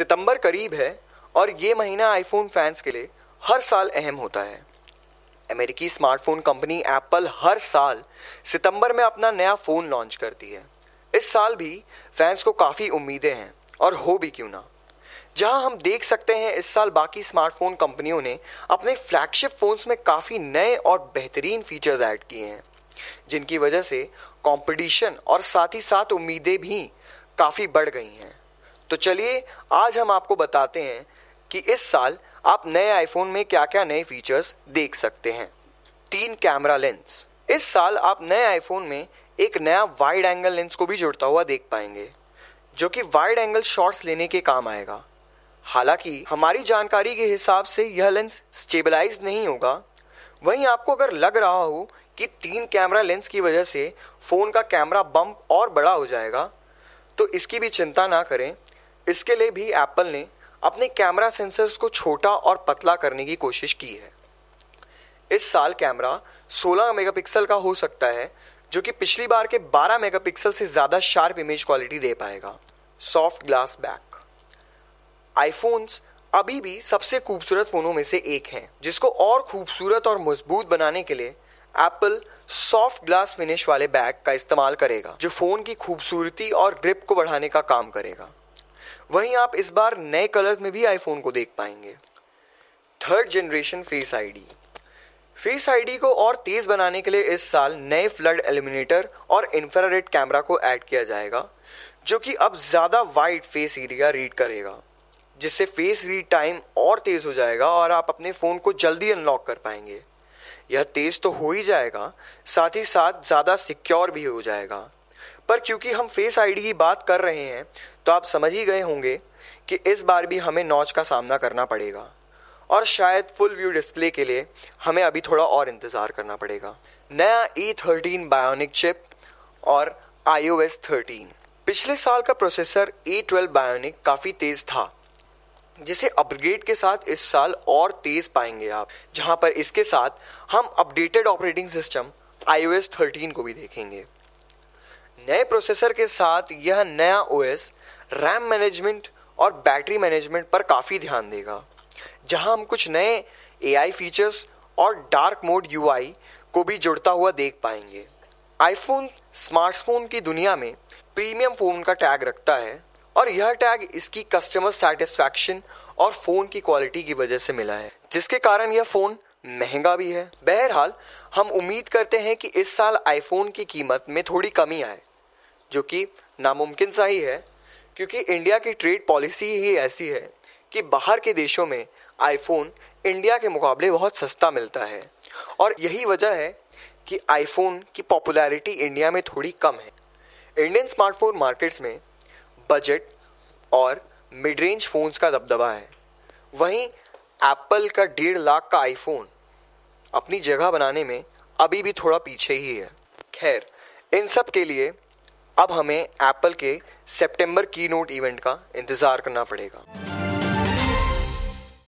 सितंबर करीब है और ये महीना आईफोन फैंस के लिए हर साल अहम होता है अमेरिकी स्मार्टफोन कंपनी एप्पल हर साल सितंबर में अपना नया फ़ोन लॉन्च करती है इस साल भी फैंस को काफ़ी उम्मीदें हैं और हो भी क्यों ना जहां हम देख सकते हैं इस साल बाकी स्मार्टफोन कंपनियों ने अपने फ्लैगशिप फ़ोन्स में काफ़ी नए और बेहतरीन फीचर्स ऐड किए हैं जिनकी वजह से कंपटीशन और साथ ही साथ उम्मीदें भी काफ़ी बढ़ गई हैं तो चलिए आज हम आपको बताते हैं कि इस साल आप नए आईफोन में क्या क्या नए फीचर्स देख सकते हैं तीन कैमरा लेंस इस साल आप नए आईफोन में एक नया वाइड एंगल लेंस को भी जुड़ता हुआ देख पाएंगे जो कि वाइड एंगल शॉट्स लेने के काम आएगा हालांकि हमारी जानकारी के हिसाब से यह लेंस स्टेबलाइज नहीं होगा वहीं आपको अगर लग रहा हो कि तीन कैमरा लेंस की वजह से फ़ोन का कैमरा बम्प और बड़ा हो जाएगा तो इसकी भी चिंता ना करें इसके लिए भी एप्पल ने अपने कैमरा सेंसर्स को छोटा और पतला करने की कोशिश की है इस साल कैमरा 16 मेगापिक्सल का हो सकता है जो कि पिछली बार के 12 मेगापिक्सल से ज़्यादा शार्प इमेज क्वालिटी दे पाएगा सॉफ्ट ग्लास बैक आईफोन्स अभी भी सबसे खूबसूरत फ़ोनों में से एक हैं जिसको और खूबसूरत और मजबूत बनाने के लिए एप्पल सॉफ्ट ग्लास फिनिश वाले बैग का इस्तेमाल करेगा जो फ़ोन की खूबसूरती और ग्रिप को बढ़ाने का काम करेगा वहीं आप इस बार नए कलर्स में भी आईफोन को देख पाएंगे third generation face ID face ID को और तेज बनाने के लिए इस साल नए फ्लड एलिमिनेटर और इंफ्रारेड कैमरा को ऐड किया जाएगा जो कि अब ज़्यादा वाइड फेस एरिया रीड करेगा जिससे फेस रीड टाइम और तेज़ हो जाएगा और आप अपने फ़ोन को जल्दी अनलॉक कर पाएंगे यह तेज़ तो हो ही जाएगा साथ ही साथ ज़्यादा सिक्योर भी हो जाएगा पर क्योंकि हम फेस आईडी की बात कर रहे हैं तो आप समझ ही गए होंगे कि इस बार भी हमें नॉच का सामना करना पड़ेगा और शायद फुल व्यू डिस्प्ले के लिए हमें अभी थोड़ा और इंतज़ार करना पड़ेगा नया ई थर्टीन बायोनिक चिप और आई ओ एस थर्टीन पिछले साल का प्रोसेसर ए ट्वेल्व बायोनिक काफ़ी तेज़ था जिसे अपग्रेड के साथ इस साल और तेज पाएंगे आप जहां पर इसके साथ हम updated operating system I O S thirteen को भी देखेंगे नए प्रोसेसर के साथ यह नया ओएस रैम मैनेजमेंट और बैटरी मैनेजमेंट पर काफ़ी ध्यान देगा जहां हम कुछ नए एआई फीचर्स और डार्क मोड यूआई को भी जुड़ता हुआ देख पाएंगे आईफोन स्मार्टफोन की दुनिया में प्रीमियम फ़ोन का टैग रखता है और यह टैग इसकी कस्टमर सेटिस्फैक्शन और फ़ोन की क्वालिटी की वजह से मिला है जिसके कारण यह फ़ोन महंगा भी है बहरहाल हम उम्मीद करते हैं कि इस साल आईफोन की कीमत में थोड़ी कमी आए जो कि नामुमकिन सा ही है क्योंकि इंडिया की ट्रेड पॉलिसी ही ऐसी है कि बाहर के देशों में आईफोन इंडिया के मुकाबले बहुत सस्ता मिलता है और यही वजह है कि आईफोन की पॉपुलैरिटी इंडिया में थोड़ी कम है इंडियन स्मार्टफोन मार्केट्स में बजट और मिड रेंज फ़ोन्स का दबदबा है वहीं एप्पल का डेढ़ लाख का आईफोन अपनी जगह बनाने में अभी भी थोड़ा पीछे ही है खैर इन सब के लिए अब हमें एप्पल के सितंबर की नोट इवेंट का इंतज़ार करना पड़ेगा